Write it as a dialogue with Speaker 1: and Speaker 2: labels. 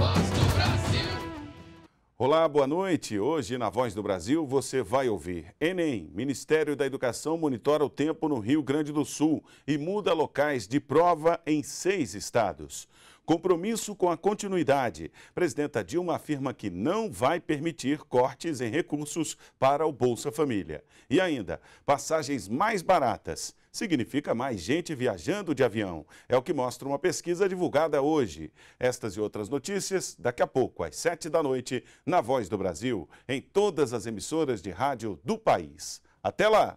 Speaker 1: Voz do Brasil. Olá, boa noite. Hoje, na Voz do Brasil, você vai ouvir. Enem, Ministério da Educação monitora o tempo no Rio Grande do Sul e muda locais de prova em seis estados. Compromisso com a continuidade. Presidenta Dilma afirma que não vai permitir cortes em recursos para o Bolsa Família. E ainda, passagens mais baratas. Significa mais gente viajando de avião. É o que mostra uma pesquisa divulgada hoje. Estas e outras notícias daqui a pouco, às sete da noite, na Voz do Brasil, em todas as emissoras de rádio do país. Até lá!